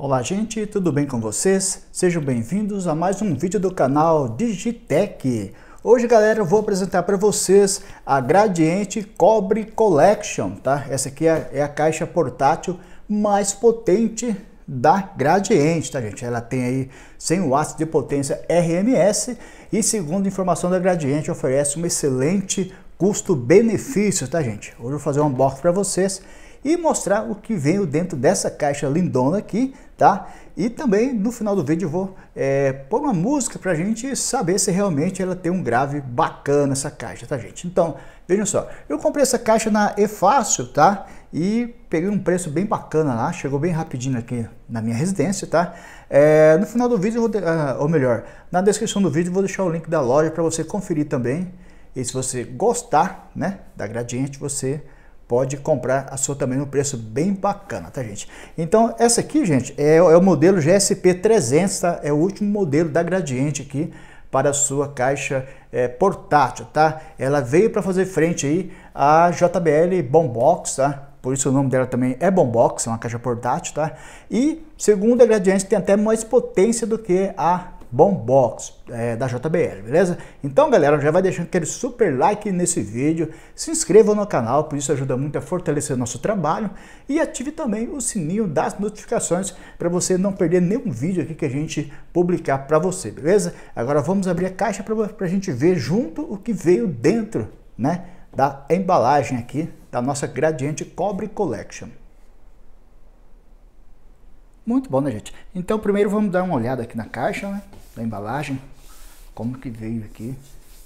Olá gente, tudo bem com vocês? Sejam bem-vindos a mais um vídeo do canal Digitech. Hoje galera, eu vou apresentar para vocês a Gradiente Cobre Collection, tá? Essa aqui é, é a caixa portátil mais potente da Gradiente, tá gente? Ela tem aí 100 watts de potência RMS e segundo informação da Gradiente oferece um excelente custo-benefício, tá gente? Hoje eu vou fazer um unboxing para vocês e mostrar o que veio dentro dessa caixa lindona aqui, tá? E também no final do vídeo vou é, pôr uma música pra gente saber se realmente ela tem um grave bacana essa caixa, tá gente? Então, vejam só, eu comprei essa caixa na Efácio, tá? E peguei um preço bem bacana lá, chegou bem rapidinho aqui na minha residência, tá? É, no final do vídeo, vou, ah, ou melhor, na descrição do vídeo vou deixar o link da loja para você conferir também. E se você gostar, né, da Gradiente, você pode comprar a sua também no preço bem bacana, tá gente? Então essa aqui, gente, é, é o modelo GSP 300, tá? É o último modelo da Gradiente aqui para a sua caixa é, portátil, tá? Ela veio para fazer frente aí à JBL Bombox, tá? Por isso o nome dela também é Bombox, é uma caixa portátil, tá? E segundo a Gradiente tem até mais potência do que a Bombox é, da JBL, beleza? Então, galera, já vai deixando aquele super like nesse vídeo, se inscreva no canal, por isso ajuda muito a fortalecer nosso trabalho e ative também o sininho das notificações para você não perder nenhum vídeo aqui que a gente publicar para você, beleza? Agora vamos abrir a caixa para a gente ver junto o que veio dentro, né? Da embalagem aqui da nossa Gradiente Cobre Collection. Muito bom, né, gente? Então, primeiro vamos dar uma olhada aqui na caixa, né? Da embalagem, como que veio aqui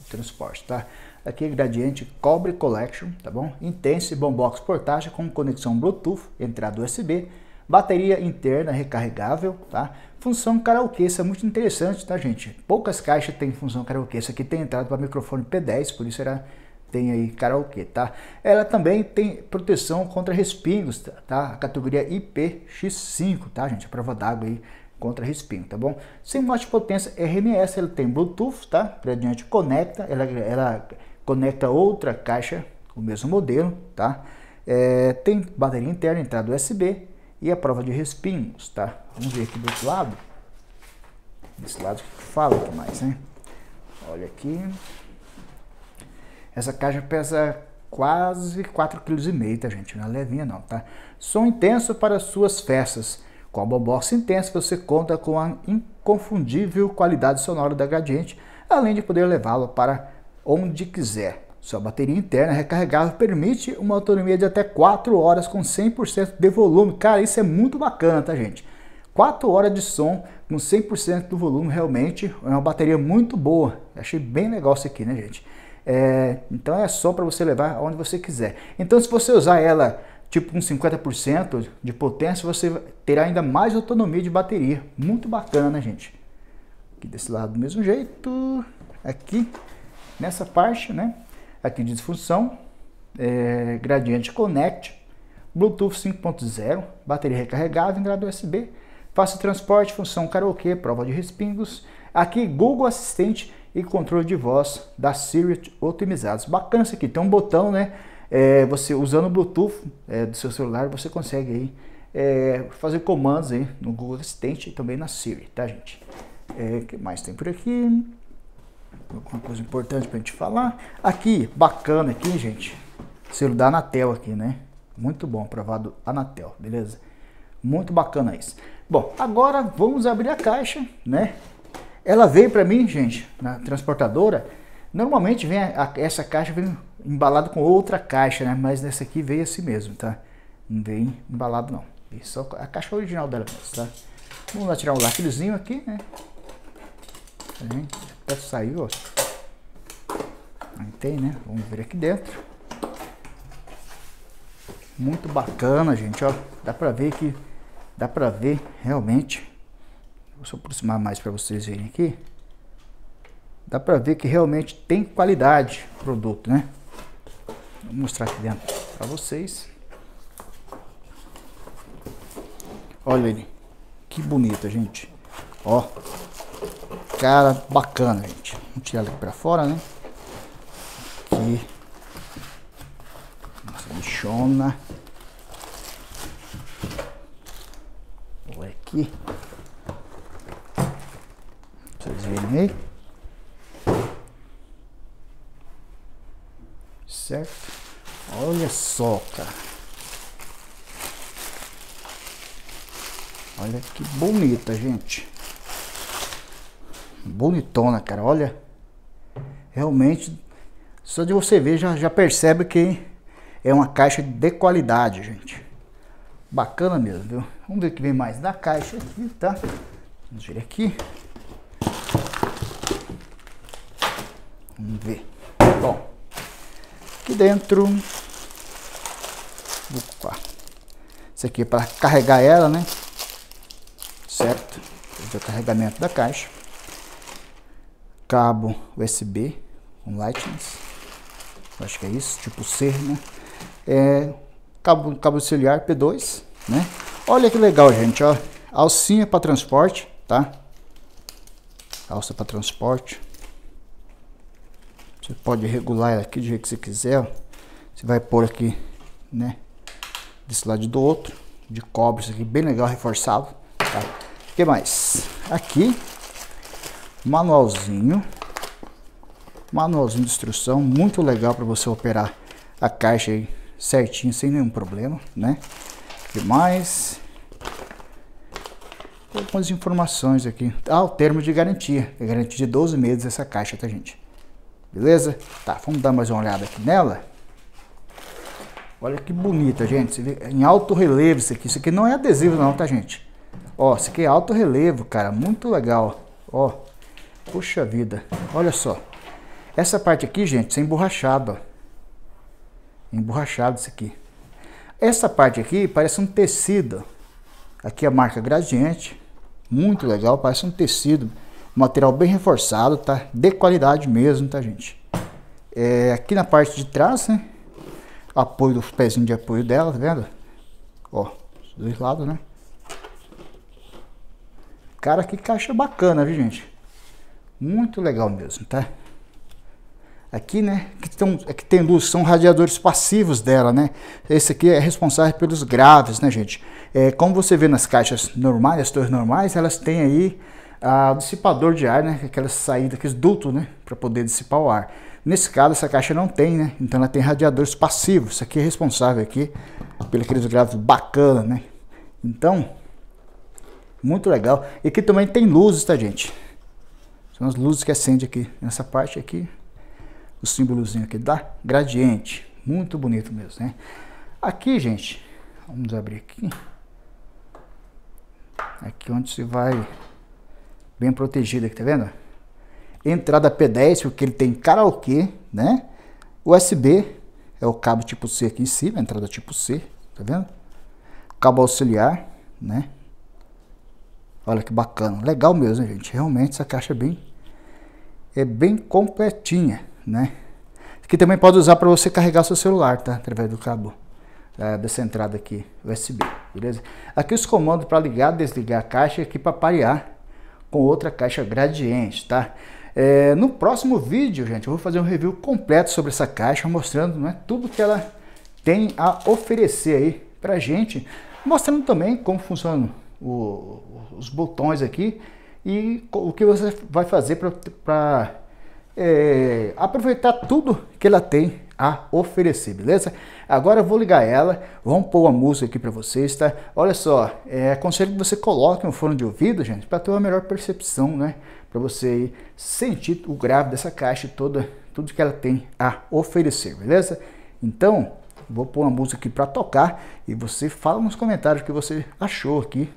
o transporte, tá? Aqui é gradiente Cobre Collection, tá bom? Intense Bombox portátil com conexão Bluetooth, entrada USB, bateria interna recarregável, tá? Função karaokê, isso é muito interessante, tá, gente? Poucas caixas têm função karaokê, isso aqui tem entrada para microfone P10, por isso era tem aí karaokê, tá? Ela também tem proteção contra respingos, tá? tá? A categoria IPX5, tá, gente? A prova d'água aí contra respingo, tá bom? Sem mais potência RMS, ela tem Bluetooth, tá? Gradiente conecta, ela, ela conecta outra caixa, o mesmo modelo, tá? É, tem bateria interna, entrada USB e a prova de respingos, tá? Vamos ver aqui do outro lado. Desse lado que falta mais, né? Olha aqui. Essa caixa pesa quase 4,5 kg, tá gente? Não é levinha não, tá? Som intenso para suas festas. Com a Bobox intenso você conta com a inconfundível qualidade sonora da Gradiente, além de poder levá-lo para onde quiser. Sua bateria interna recarregável permite uma autonomia de até 4 horas com 100% de volume. Cara, isso é muito bacana, tá gente? 4 horas de som com 100% do volume realmente é uma bateria muito boa. Achei bem legal isso aqui, né gente? É, então é só para você levar aonde você quiser. Então se você usar ela tipo com 50% de potência, você terá ainda mais autonomia de bateria. Muito bacana, né, gente? Aqui desse lado do mesmo jeito. Aqui, nessa parte, né? Aqui de disfunção, é, gradiente connect, Bluetooth 5.0, bateria recarregável em grado USB, fácil transporte, função karaokê, prova de respingos. Aqui Google Assistente e controle de voz da Siri otimizados. Bacana isso aqui, tem um botão, né? É, você usando o Bluetooth é, do seu celular, você consegue aí é, fazer comandos aí no Google Assistente e também na Siri, tá gente? O é, que mais tem por aqui? Alguma coisa importante pra gente falar. Aqui, bacana aqui, gente. Selo na Anatel aqui, né? Muito bom, aprovado Anatel, beleza? Muito bacana isso. Bom, agora vamos abrir a caixa, né? Ela veio para mim, gente, na transportadora. Normalmente vem a, a, essa caixa vem embalada com outra caixa, né? Mas nessa aqui veio assim mesmo, tá? Não vem embalado não. Veio só a caixa original dela tá? Vamos lá tirar um lacrezinho aqui, né? Até saiu, ó. Aí tem, né? Vamos ver aqui dentro. Muito bacana, gente, ó. Dá pra ver que... Dá pra ver realmente Vou aproximar mais para vocês verem aqui. Dá para ver que realmente tem qualidade o produto, né? Vou mostrar aqui dentro para vocês. Olha ele. Que bonita, gente. Ó. Cara bacana, gente. Vamos tirar ele aqui para fora, né? Aqui. Nossa bichona. Olha aqui aí? Certo? Olha só, cara. Olha que bonita, gente. Bonitona, cara. Olha. Realmente, só de você ver, já, já percebe que é uma caixa de qualidade, gente. Bacana mesmo, viu? Vamos ver o que vem mais da caixa aqui, tá? Vamos ver aqui. ver. Bom, aqui dentro, opa, isso aqui é para carregar ela, né? Certo? Esse é o carregamento da caixa. Cabo USB com Lightning, acho que é isso, tipo C, né? É, cabo, cabo auxiliar P2, né? Olha que legal, gente, ó, alcinha para transporte, tá? Alça para transporte, você pode regular ela aqui do jeito que você quiser. Ó. Você vai pôr aqui, né? Desse lado e do outro. De cobre, isso aqui bem legal, reforçado. Tá? O que mais? Aqui, manualzinho. Manualzinho de instrução, muito legal para você operar a caixa aí certinho, sem nenhum problema, né? O que mais? algumas informações aqui. Ah, o termo de garantia. É garantia de 12 meses essa caixa, tá, gente? Beleza? Tá, vamos dar mais uma olhada aqui nela. Olha que bonita, gente. É em alto relevo isso aqui. Isso aqui não é adesivo não, tá, gente? Ó, isso aqui é alto relevo, cara. Muito legal. Ó, puxa vida. Olha só. Essa parte aqui, gente, isso é emborrachado, ó. Emborrachado isso aqui. Essa parte aqui parece um tecido. Aqui a marca Gradiente. Muito legal, parece um tecido material bem reforçado, tá? De qualidade mesmo, tá, gente? É, aqui na parte de trás, né? Apoio dos pezinhos de apoio dela, tá vendo? Ó, dois lados, né? Cara, que caixa bacana, viu, gente? Muito legal mesmo, tá? Aqui, né, que, é que tem luz, são radiadores passivos dela, né? Esse aqui é responsável pelos graves, né, gente? É, como você vê nas caixas normais, as torres normais, elas têm aí a dissipador de ar, né? Aquela saída, aqueles dutos, né? Para poder dissipar o ar. Nesse caso, essa caixa não tem, né? Então ela tem radiadores passivos. Isso aqui é responsável aqui pelo aqueles bacana, né? Então, muito legal. E aqui também tem luzes, tá, gente? São as luzes que acende aqui nessa parte aqui. O símbolozinho aqui da gradiente. Muito bonito mesmo, né? Aqui, gente, vamos abrir aqui. Aqui onde se vai Bem protegido aqui, tá vendo? Entrada P10, porque ele tem karaokê, né? USB, é o cabo tipo C aqui em cima, entrada tipo C, tá vendo? Cabo auxiliar, né? Olha que bacana, legal mesmo, gente. Realmente essa caixa é bem, é bem completinha, né? que também pode usar para você carregar seu celular, tá? Através do cabo é, dessa entrada aqui USB, beleza? Aqui os comandos para ligar, desligar a caixa e é aqui para parear com outra caixa gradiente, tá? É, no próximo vídeo, gente, eu vou fazer um review completo sobre essa caixa, mostrando né, tudo que ela tem a oferecer aí pra gente, mostrando também como funcionam os botões aqui e o que você vai fazer para é, aproveitar tudo que ela tem a oferecer, beleza? Agora eu vou ligar ela, vamos pôr a música aqui para vocês, tá? Olha só, é, aconselho que você coloque um fone de ouvido, gente, para ter uma melhor percepção, né? Para você sentir o grave dessa caixa toda, tudo que ela tem a oferecer, beleza? Então, vou pôr uma música aqui para tocar e você fala nos comentários o que você achou aqui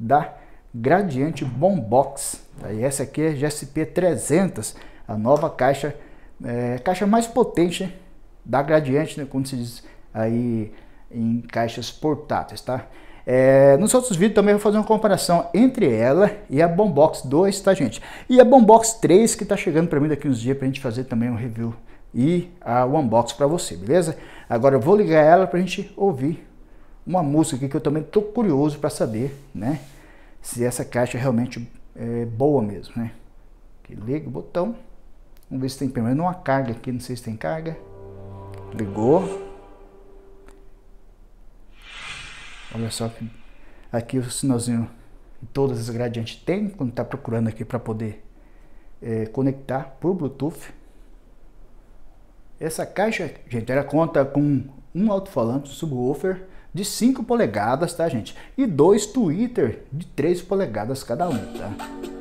da Gradiente Bombox. Tá? E essa aqui é a GSP300, a nova caixa, é, caixa mais potente da Gradiente, né? como se diz, aí em caixas portáteis, tá? É, nos outros vídeos também vou fazer uma comparação entre ela e a Bombox 2, tá gente? E a Bombox 3 que tá chegando para mim daqui uns dias pra gente fazer também um review e a unboxing para você, beleza? Agora eu vou ligar ela pra gente ouvir uma música aqui que eu também tô curioso para saber, né? Se essa caixa é realmente é boa mesmo, né? Liga o botão. Vamos ver se tem pelo menos uma carga aqui, não sei se tem carga. Ligou. Olha só aqui o sinalzinho todas as gradientes tem quando está procurando aqui para poder é, conectar por Bluetooth. Essa caixa, gente, ela conta com um alto-falante subwoofer de 5 polegadas, tá, gente? E dois Twitter de 3 polegadas cada um, tá?